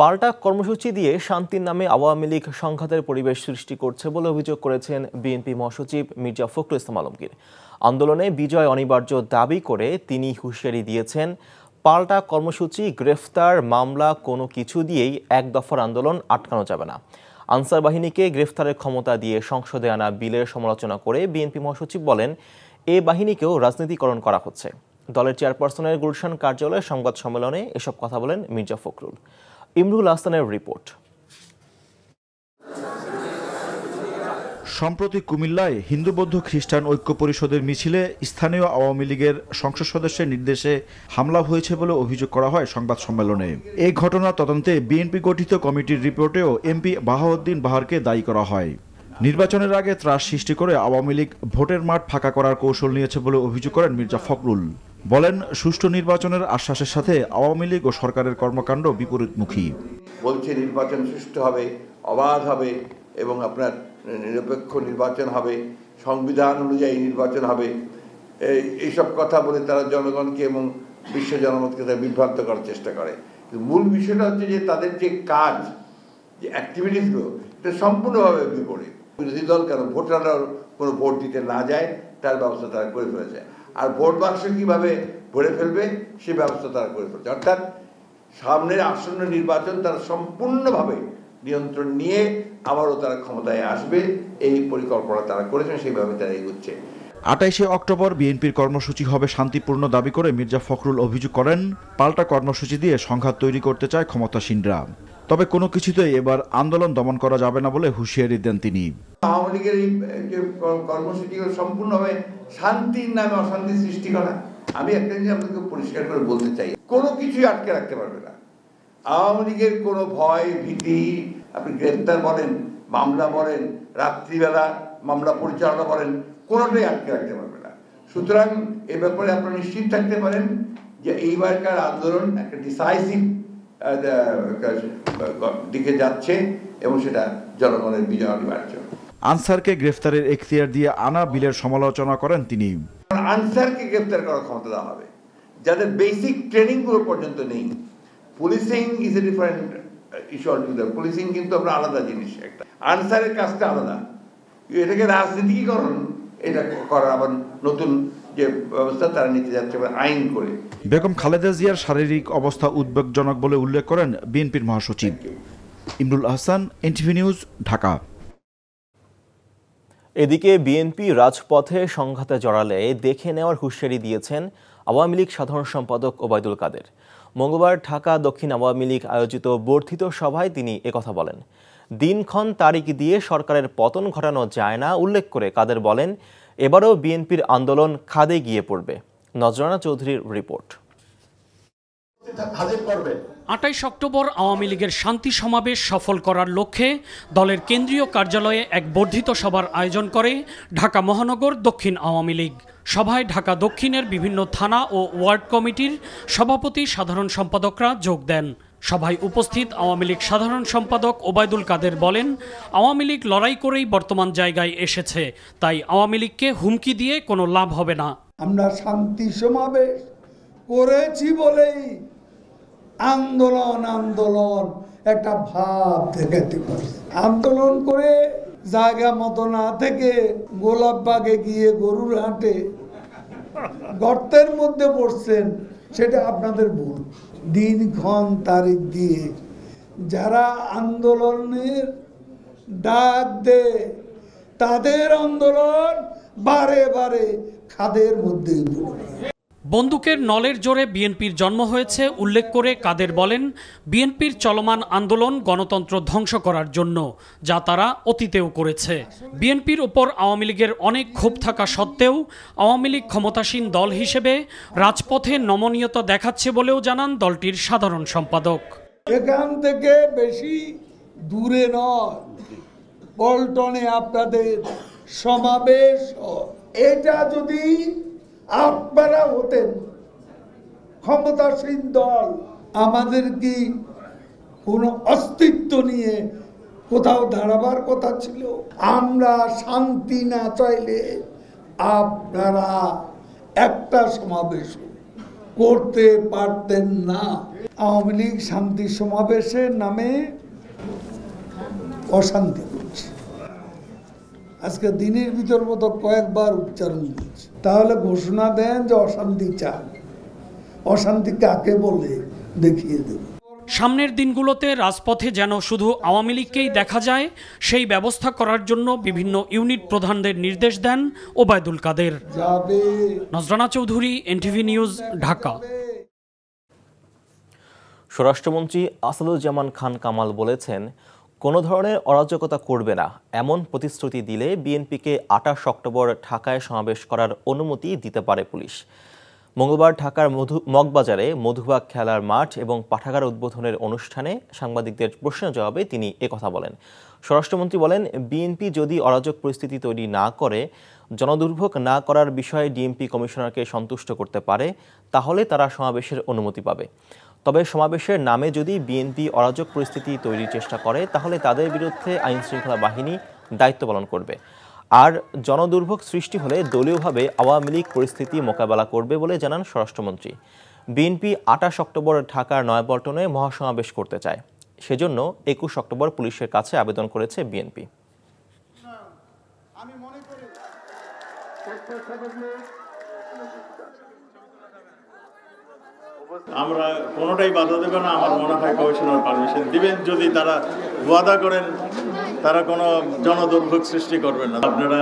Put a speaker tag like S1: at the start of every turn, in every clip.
S1: পাল্টা কর্মসূচি দিয়ে শান্তির নামে আওয়ামী লীগ সংঘাতের পরিবেশ সৃষ্টি করছে বলে অভিযোগ করেছেন বিএনপি মহাসচিব মির্জা ফখরুল ইসলাম আলমগীর আন্দোলনে বিজয় অনিবার্য দাবি করে তিনি হুঁশিয়ারি দিয়েছেন পাল্টা কর্মসূচি গ্রেফতার মামলা কোনো কিছু দিয়েই এক দফার আন্দোলন আটকানো যাবে না আনসার বাহিনীকে গ্রেফতারের ক্ষমতা দিয়ে সংসদে আনা বিলের সমালোচনা করে বিএনপি মহাসচিব বলেন এ বাহিনীকেও রাজনীতিকরণ করা হচ্ছে দলের চেয়ারপারসনের গুলশান কার্যালয়ে সংবাদ সম্মেলনে এসব কথা বলেন মির্জা ফখরুল ইমরুল আহসানের রিপোর্ট
S2: সম্প্রতি কুমিল্লায় হিন্দু বৌদ্ধ খ্রিস্টান ঐক্য পরিষদের মিছিলে স্থানীয় আওয়ামী লীগের সংসদ সদস্যের নির্দেশে হামলা হয়েছে বলে অভিযোগ করা হয় সংবাদ সম্মেলনে এই ঘটনা তদন্তে বিএনপি গঠিত কমিটির রিপোর্টেও এমপি বাহাউদ্দিন বাহারকে দায়ী করা হয় নির্বাচনের আগে ত্রাস সৃষ্টি করে আওয়ামী লীগ ভোটের মাঠ ফাঁকা করার কৌশল নিয়েছে বলে অভিযোগ করেন মির্জা ফখরুল বলেন সুষ্ঠু নির্বাচনের আশ্বাসের সাথে আওয়ামী লীগ ও সরকারের কর্মকাণ্ড বিপরীতমুখী
S3: বলছে নির্বাচন সুষ্ঠু হবে অবাধ হবে এবং আপনার নিরপেক্ষ নির্বাচন হবে সংবিধান অনুযায়ী নির্বাচন হবে এইসব কথা বলে তারা জনগণকে এবং বিশ্ব জনমতকে তারা বিভ্রান্ত করার চেষ্টা করে মূল বিষয়টা হচ্ছে যে তাদের যে কাজ যে অ্যাক্টিভিটিসগুলো এটা সম্পূর্ণভাবে বিপরীত বিরোধী দল কেন ভোটাররা কোনো ভোট দিতে না যায় তার ব্যবস্থা তারা করে ফেলেছে আর ভোট বাক্স কীভাবে ভরে ফেলবে সে ব্যবস্থা তারা করে ফেলছে অর্থাৎ সামনের আসন্ন নির্বাচন তারা সম্পূর্ণভাবে নিয়ন্ত্রণ নিয়ে আবারও তারা ক্ষমতায় আসবে এই পরিকল্পনা তারা করেছেন সেইভাবে তারা এগুচ্ছে
S2: আটাইশে অক্টোবর বিএনপির কর্মসূচি হবে শান্তিপূর্ণ দাবি করে মির্জা ফখরুল অভিযোগ করেন পাল্টা কর্মসূচি দিয়ে সংঘাত তৈরি করতে চায় ক্ষমতাসীনরা তবে কোনো কিছুতেই এবার আন্দোলন দমন করা যাবে না বলে হুঁশিয়ারি দেন তিনি
S3: আওয়ামী লীগের এই যে কর্মসূচিগুলো সম্পূর্ণভাবে শান্তির নামে অশান্তি সৃষ্টি করা আমি একটা জিনিস আপনাকে পরিষ্কার করে বলতে চাই কোনো কিছুই আটকে রাখতে পারবে না আওয়ামী লীগের কোনো ভয় ভীতি আপনি গ্রেপ্তার বলেন মামলা বলেন রাত্রিবেলা মামলা পরিচালনা করেন কোনোটাই আটকে রাখতে পারবে না সুতরাং এ ব্যাপারে আপনারা নিশ্চিত থাকতে পারেন যে এইবারকার আন্দোলন একটা ডিসাইসিভ দিকে যাচ্ছে এবং সেটা জনগণের বিজয় অনিবার্য
S2: আনসারকে গ্রেফতারের এখতিয়ার দিয়ে আনা বিলের সমালোচনা করেন তিনি
S3: আনসারকে গ্রেফতার করার ক্ষমতা দেওয়া হবে যাদের বেসিক ট্রেনিংগুলো পর্যন্ত নেই policing is a different issue altogether policing কিন্তু আমরা আলাদা জিনিস একটা আনসারের কাজটা আলাদা এটাকে রাজনীতিকরণ এটা করার আবার নতুন যে ব্যবস্থা তারা নিতে যাচ্ছে আইন করে
S2: বেগম খালেদা জিয়ার শারীরিক অবস্থা উদ্বেগজনক বলে উল্লেখ করেন বিএনপির মহাসচিব ইমরুল আহসান এনটিভি নিউজ ঢাকা
S1: এদিকে বিএনপি রাজপথে সংঘাতে জড়ালে দেখে নেওয়ার হুঁশিয়ারি দিয়েছেন আওয়ামী লীগ সাধারণ সম্পাদক ওবায়দুল কাদের মঙ্গলবার ঢাকা দক্ষিণ আওয়ামী লীগ আয়োজিত বর্ধিত সভায় তিনি একথা বলেন দিনক্ষণ তারিখ দিয়ে সরকারের পতন ঘটানো যায় না উল্লেখ করে কাদের বলেন এবারও বিএনপির আন্দোলন খাদে গিয়ে পড়বে নজরানা চৌধুরীর রিপোর্ট
S4: আটাইশ অক্টোবর আওয়ামী লীগের শান্তি সমাবেশ সফল করার লক্ষ্যে দলের কেন্দ্রীয় কার্যালয়ে এক বর্ধিত সভার আয়োজন করে ঢাকা মহানগর দক্ষিণ আওয়ামী লীগ সভায় ঢাকা দক্ষিণের বিভিন্ন থানা ও ওয়ার্ড কমিটির সভাপতি সাধারণ সম্পাদকরা যোগ দেন সভায় উপস্থিত আওয়ামী লীগ সাধারণ সম্পাদক ওবায়দুল কাদের বলেন আওয়ামী লীগ লড়াই করেই বর্তমান জায়গায় এসেছে তাই আওয়ামী লীগকে হুমকি দিয়ে কোনো লাভ হবে না
S5: আমরা শান্তি সমাবেশ করেছি বলেই আন্দোলন আন্দোলন একটা ভাব দেখাতে পারি আন্দোলন করে জায়গা মতো না থেকে গোলাপবাগে গিয়ে গরুর হাটে গর্তের মধ্যে পড়ছেন সেটা আপনাদের ভুল দিনক্ষণ তারিখ দিয়ে যারা আন্দোলনের ডাক দেয় তাদের আন্দোলন বারে বারে খাদের মধ্যে
S4: বন্দুকের নলের জোরে বিএনপির জন্ম হয়েছে উল্লেখ করে কাদের বলেন বিএনপির চলমান আন্দোলন গণতন্ত্র ধ্বংস করার জন্য যা তারা অতীতেও করেছে বিএনপির ওপর আওয়ামী লীগের অনেক ক্ষোভ থাকা সত্ত্বেও আওয়ামী লীগ ক্ষমতাসীন দল হিসেবে রাজপথে নমনীয়তা দেখাচ্ছে বলেও জানান দলটির সাধারণ সম্পাদক
S5: এখান থেকে বেশি দূরে নয় পল্টনে আপনাদের সমাবেশ এটা যদি আপনারা হতেন ক্ষমতাসীন দল আমাদের কি কোনো অস্তিত্ব নিয়ে কোথাও দাঁড়াবার কথা ছিল আমরা শান্তি না চাইলে আপনারা একটা সমাবেশ করতে পারতেন না আওয়ামী লীগ শান্তি সমাবেশের নামে অশান্তি আজকে দিনের ভিতর মতো কয়েকবার উচ্চারণ করছে তাহলে ঘোষণা দেন যে অশান্তি চান অশান্তি কাকে বলে দেখিয়ে দেব
S4: সামনের দিনগুলোতে রাজপথে যেন শুধু আওয়ামী লীগকেই দেখা যায় সেই ব্যবস্থা করার জন্য বিভিন্ন ইউনিট প্রধানদের নির্দেশ দেন ওবায়দুল কাদের নজরানা চৌধুরী এনটিভি নিউজ ঢাকা
S1: স্বরাষ্ট্রমন্ত্রী আসাদুজ্জামান খান কামাল বলেছেন কোনো ধরনের অরাজকতা করবে না এমন প্রতিশ্রুতি দিলে বিএনপিকে আঠাশ অক্টোবর ঢাকায় সমাবেশ করার অনুমতি দিতে পারে পুলিশ মঙ্গলবার ঢাকার মধু মগবাজারে মধুবাগ খেলার মাঠ এবং পাঠাগার উদ্বোধনের অনুষ্ঠানে সাংবাদিকদের প্রশ্নের জবাবে তিনি একথা বলেন স্বরাষ্ট্রমন্ত্রী বলেন বিএনপি যদি অরাজক পরিস্থিতি তৈরি না করে জনদুর্ভোগ না করার বিষয়ে ডিএমপি কমিশনারকে সন্তুষ্ট করতে পারে তাহলে তারা সমাবেশের অনুমতি পাবে তবে সমাবেশের নামে যদি বিএনপি অরাজক পরিস্থিতি তৈরির চেষ্টা করে তাহলে তাদের বিরুদ্ধে আইন শৃঙ্খলা বাহিনী দায়িত্ব পালন করবে আর জনদুর্ভোগ সৃষ্টি হলে দলীয়ভাবে আওয়ামী লীগ পরিস্থিতি মোকাবেলা করবে বলে জানান স্বরাষ্ট্রমন্ত্রী বিএনপি আঠাশ অক্টোবর ঢাকার নয়াপল্টনে মহাসমাবেশ করতে চায় সেজন্য একুশ অক্টোবর পুলিশের কাছে আবেদন করেছে বিএনপি
S6: আমরা কোনোটাই বাধা দেবে না আমার মনে হয় কমিশনার পারমিশন দিবেন যদি তারা ওয়াদা করেন তারা কোনো জনদুর্ভোগ সৃষ্টি করবেন না আপনারা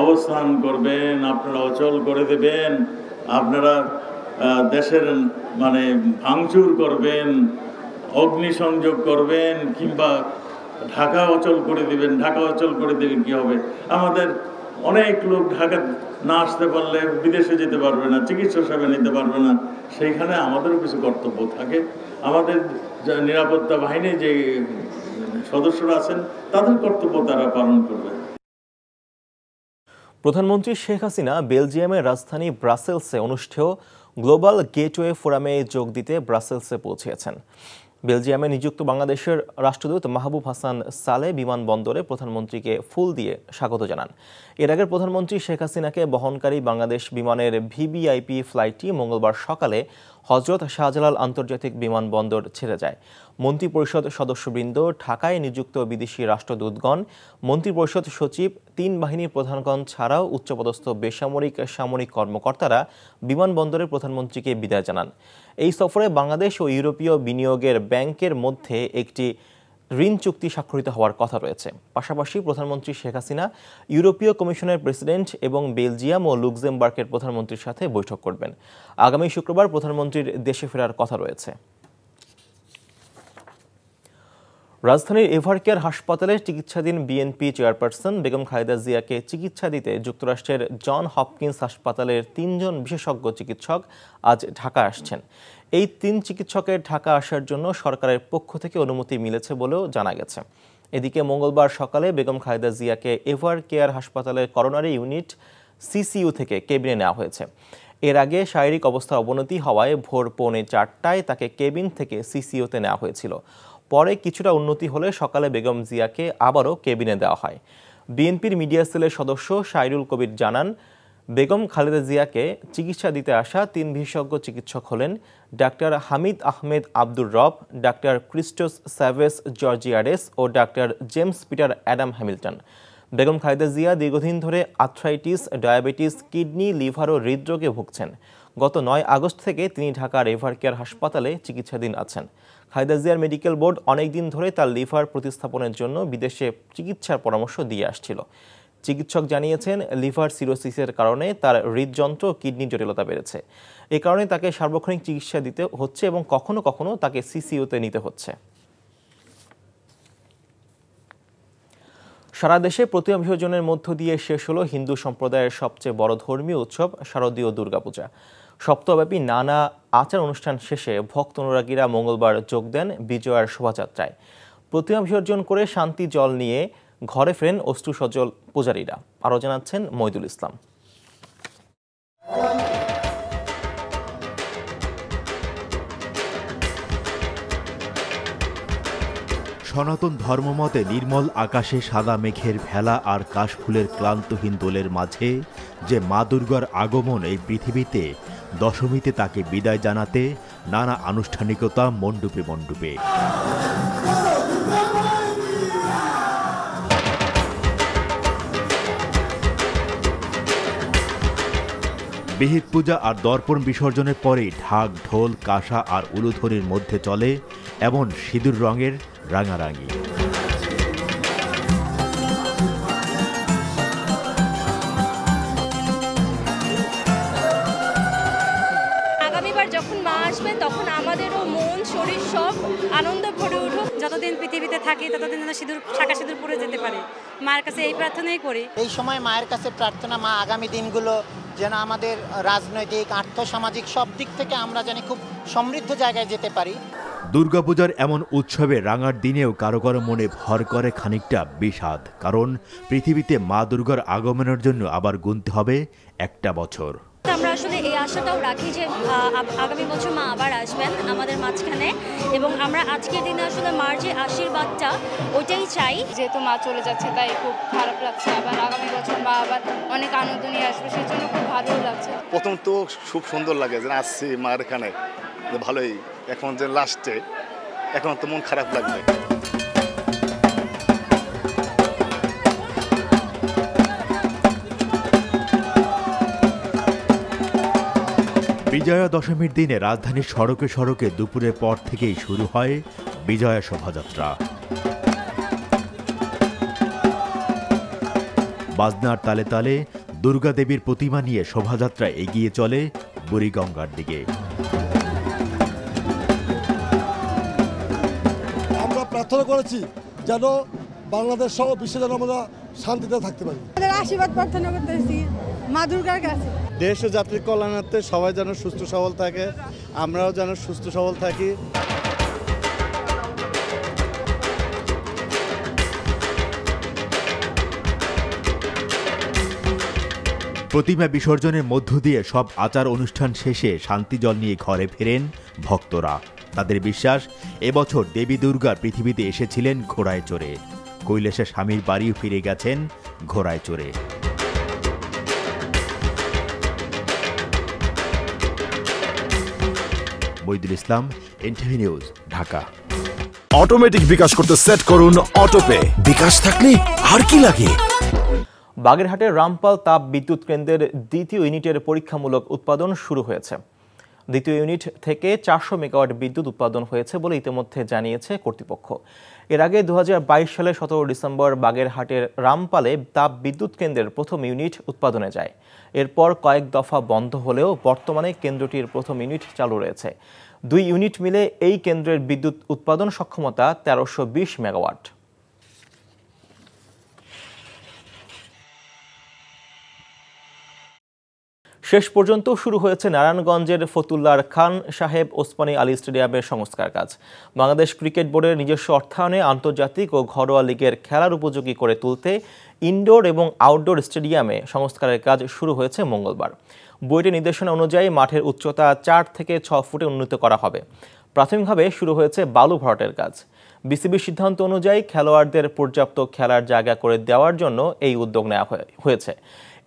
S6: অবস্থান করবেন আপনারা অচল করে দেবেন আপনারা দেশের মানে ভাঙচুর করবেন অগ্নিসংযোগ করবেন কিংবা ঢাকা অচল করে দিবেন ঢাকা অচল করে দিলে কি হবে আমাদের অনেক লোক ঢাকা না আসতে পারলে বিদেশে যেতে পারবে না চিকিৎসা সেবা নিতে পারবে না সেইখানে আমাদেরও কিছু কর্তব্য থাকে আমাদের নিরাপত্তা বাহিনী যে সদস্যরা আছেন তাদের কর্তব্য তারা পালন করবে
S1: প্রধানমন্ত্রী শেখ হাসিনা বেলজিয়ামের রাজধানী ব্রাসেলসে অনুষ্ঠেয় গ্লোবাল গেটওয়ে ফোরামে যোগ দিতে ব্রাসেলসে পৌঁছেছেন বেলজিয়ামে নিযুক্ত বাংলাদেশের রাষ্ট্রদূত মাহবুব হাসান সালে বিমানবন্দরে প্রধানমন্ত্রীকে ফুল দিয়ে স্বাগত জানান এর আগে প্রধানমন্ত্রী শেখ হাসিনাকে বহনকারী বাংলাদেশ বিমানের ভিভিআইপি ফ্লাইটটি মঙ্গলবার সকালে হজরত শাহজালাল আন্তর্জাতিক বিমানবন্দর ছেড়ে যায় মন্ত্রিপরিষদ সদস্যবৃন্দ ঢাকায় নিযুক্ত বিদেশি রাষ্ট্রদূতগণ মন্ত্রিপরিষদ সচিব তিন বাহিনীর প্রধানগণ ছাড়াও উচ্চপদস্থ বেসামরিক সামরিক কর্মকর্তারা বিমানবন্দরে প্রধানমন্ত্রীকে বিদায় জানান এই সফরে বাংলাদেশ ও ইউরোপীয় বিনিয়োগের ব্যাংকের মধ্যে একটি ঋণ চুক্তি স্বাক্ষরিত হওয়ার কথা রয়েছে পাশাপাশি প্রধানমন্ত্রী শেখ হাসিনা ইউরোপীয় কমিশনের প্রেসিডেন্ট এবং বেলজিয়াম ও লুক্সেমবার্গের প্রধানমন্ত্রীর সাথে বৈঠক করবেন আগামী শুক্রবার প্রধানমন্ত্রীর দেশে ফেরার কথা রয়েছে রাজধানীর এভারকেয়ার হাসপাতালে চিকিৎসাধীন বিএনপি চেয়ারপারসন বেগম খালেদা জিয়াকে চিকিৎসা দিতে যুক্তরাষ্ট্রের জন হপকিন্স হাসপাতালের তিনজন বিশেষজ্ঞ চিকিৎসক আজ ঢাকা আসছেন এই তিন চিকিৎসকের ঢাকা আসার জন্য সরকারের পক্ষ থেকে অনুমতি মিলেছে বলেও জানা গেছে এদিকে মঙ্গলবার সকালে বেগম খালেদা জিয়াকে এভার কেয়ার হাসপাতালের করোনারি ইউনিট সিসিইউ থেকে কেবিনে নেওয়া হয়েছে এর আগে শারীরিক অবস্থার অবনতি হওয়ায় ভোর পৌনে চারটায় তাকে কেবিন থেকে সিসিউতে নেওয়া হয়েছিল পরে কিছুটা উন্নতি হলে সকালে বেগম জিয়াকে আবারও কেবিনে দেওয়া হয় বিএনপির মিডিয়া সেলের সদস্য শাইরুল কবির জানান বেগম খালেদা জিয়াকে চিকিৎসা দিতে আসা তিন বিশেষজ্ঞ চিকিৎসক হলেন doctor Hamid Ahmed Abdur Rob doctor Christos স্যাভেস জর্জিয়ারেস ও doctor James Peter Adam Hamilton Begum Khaleda Zia দীর্ঘদিন ধরে আর্থ্রাইটিস ডায়াবেটিস কিডনি লিভার ও হৃদরোগে ভুগছেন গত নয় আগস্ট থেকে তিনি ঢাকা রেভার কেয়ার হাসপাতালে চিকিৎসাধীন আছেন খালেদা জিয়ার মেডিকেল বোর্ড অনেকদিন ধরে তার লিভার প্রতিস্থাপনের জন্য বিদেশে চিকিৎসার পরামর্শ দিয়ে আসছিল চিকিৎসক জানিয়েছেন লিভার সিরোসিসের কারণে তার হৃদযন্ত্র কিডনি জটিলতা বেড়েছে এ কারণে তাকে সার্বক্ষণিক চিকিৎসা দিতে হচ্ছে এবং কখনো কখনো তাকে সিসিওতে নিতে হচ্ছে সারা দেশে প্রতিমা বিসর্জনের মধ্য দিয়ে শেষ হলো হিন্দু সম্প্রদায়ের সবচেয়ে বড় ধর্মীয় উৎসব শারদীয় দুর্গাপূজা সপ্তাহব্যাপী নানা আচার অনুষ্ঠান শেষে ভক্ত অনুরাগীরা মঙ্গলবার যোগ দেন বিজয়ার শোভাযাত্রায় প্রতিমা বিসর্জন করে শান্তি জল নিয়ে ঘরে ফেরেন অষ্টু সজল পূজারীরা আরও জানাচ্ছেন মইদুল ইসলাম
S6: সনাতন ধর্মমতে নির্মল আকাশে সাদা মেঘের ভেলা আর কাশফুলের ক্লান্তহীন দোলের মাঝে যে মা দুর্গার আগমন এই পৃথিবীতে দশমীতে তাকে বিদায় জানাতে নানা আনুষ্ঠানিকতা মণ্ডপে মণ্ডপে বিহিত পূজা আর দর্পণ বিসর্জনের পরেই ঢাক ঢোল কাঁসা আর উলুধনির মধ্যে চলে এমন সিঁদুর রঙের রাঙারাঙি
S4: যখন মা আসবে তখন আমাদেরও মন শরীর সব আনন্দে
S6: ভরে উঠুক যতদিন পৃথিবীতে থাকি ততদিন যেন সিঁদুর শাখা সিঁদুর পরে যেতে পারে
S4: মায়ের কাছে এই প্রার্থনাই করি এই সময় মায়ের কাছে প্রার্থনা মা আগামী দিনগুলো যেন আমাদের রাজনৈতিক
S1: আর্থসামাজিক সব দিক থেকে আমরা যেন খুব সমৃদ্ধ জায়গায় যেতে পারি
S6: দুর্গাপূজার এমন উৎসবে রাঙার দিনেও কারো কারো মনে ভর করে খানিকটা বিষাদ কারণ পৃথিবীতে মা দুর্গার আগমনের জন্য আবার গুনতে হবে একটা বছর
S4: আমরা আশাটাও রাখি যে আগামী বছর মা আবার আসবেন আমাদের মাঝখানে এবং আমরা আজকের দিনে আসলে মার যে আশীর্বাদটা ওইটাই চাই যেহেতু মা চলে যাচ্ছে তাই খুব খারাপ লাগছে
S6: আবার আগামী বছর মা আবার অনেক আনন্দ নিয়ে আসবে সেই জন্য খুব ভালো লাগছে প্রথম তো খুব সুন্দর লাগে যে আসছি মার এখানে ভালোই এখন যে লাস্টে এখন তো মন খারাপ লাগবে বিজয়া দশমীর দিনে রাজধানীর সড়কে সড়কে দুপুরের পর থেকেই শুরু হয় বিজয়া শোভাযাত্রা বাজনার তালে তালে দুর্গা দেবীর প্রতিমা নিয়ে শোভাযাত্রা এগিয়ে চলে বুড়িগঙ্গার দিকে
S5: আমরা প্রার্থনা করেছি যেন বাংলাদেশ সহ বিশ্বের জন্য আমরা শান্তিতে থাকতে পারি
S4: আশীর্বাদ প্রার্থনা করতেছি মা দুর্গার কাছে
S5: দেশ ও জাতির কল্যাণার্থে সবাই
S2: যেন সুস্থ সবল থাকে আমরাও যেন সুস্থ সবল থাকি
S6: প্রতিমা বিসর্জনের মধ্য দিয়ে সব আচার অনুষ্ঠান শেষে শান্তি জল নিয়ে ঘরে ফেরেন ভক্তরা তাদের বিশ্বাস এবছর দেবী দুর্গা পৃথিবীতে এসেছিলেন ঘোড়ায় চড়ে কৈলাসে স্বামীর বাড়িও ফিরে গেছেন ঘোড়ায় চড়ে Moidul Islam NTV news Dhaka automatic bKash করতে সেট করুন অটোপে বিকাশ থাকলে আর কি লাগে
S1: বাগেরহাটের রামপাল তাপ বিদ্যুৎ কেন্দ্রের দ্বিতীয় ইউনিটের পরীক্ষামূলক উৎপাদন শুরু হয়েছে দ্বিতীয় ইউনিট থেকে চারশো মেগাওয়াট বিদ্যুৎ উৎপাদন হয়েছে বলে ইতিমধ্যে জানিয়েছে কর্তৃপক্ষ এর আগে দু সালে সতেরো ডিসেম্বর বাগেরহাটের রামপালে তাপ বিদ্যুৎ কেন্দ্রের প্রথম ইউনিট উৎপাদনে যায় এরপর কয়েক দফা বন্ধ হলেও বর্তমানে কেন্দ্রটির প্রথম ইউনিট চালু রয়েছে দুই ইউনিট মিলে এই কেন্দ্রের বিদ্যুৎ উৎপাদন সক্ষমতা তেরোশো মেগাওয়াট শেষ পর্যন্ত শুরু হয়েছে নারায়ণগঞ্জের ফতুল্লার খান সাহেব ওসমানী আলী স্টেডিয়ামের সংস্কার কাজ বাংলাদেশ ক্রিকেট বোর্ডের নিজস্ব অর্থায়নে আন্তর্জাতিক ও ঘরোয়া লীগের খেলার উপযোগী করে তুলতে ইনডোর এবং আউটডোর স্টেডিয়ামে সংস্কারের কাজ শুরু হয়েছে মঙ্গলবার বইটির নির্দেশনা অনুযায়ী মাঠের উচ্চতা চার থেকে ছ ফুটে উন্নীত করা হবে প্রাথমিকভাবে শুরু হয়েছে বালু ভরাটের কাজ বিসিবির সিদ্ধান্ত অনুযায়ী খেলোয়াড়দের পর্যাপ্ত খেলার জায়গা করে দেওয়ার জন্য এই উদ্যোগ নেওয়া হয়েছে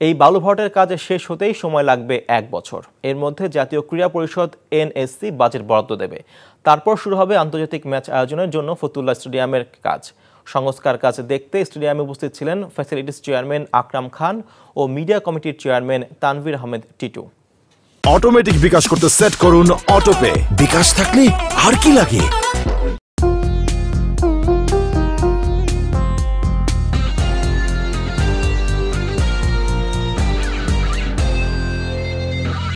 S1: এই বালুভটের কাজ শেষ হতেই সময় লাগবে এক বছর এর মধ্যে জাতীয় ক্রীড়া পরিষদ এনএসসি বাজেট বরাদ্দ দেবে তারপর শুরু হবে আন্তর্জাতিক ম্যাচ আয়োজনের জন্য ফতুল্লা স্টেডিয়ামের কাজ সংস্কার কাজ দেখতে স্টেডিয়ামে উপস্থিত ছিলেন ফ্যাসিলিটিস চেয়ারম্যান আকরাম খান ও মিডিয়া কমিটির চেয়ারম্যান তানভীর আহমেদ টিটু
S6: অটোমেটিক বিকাশ করতে সেট করুন অটোপে বিকাশ থাকলে আর কি লাগে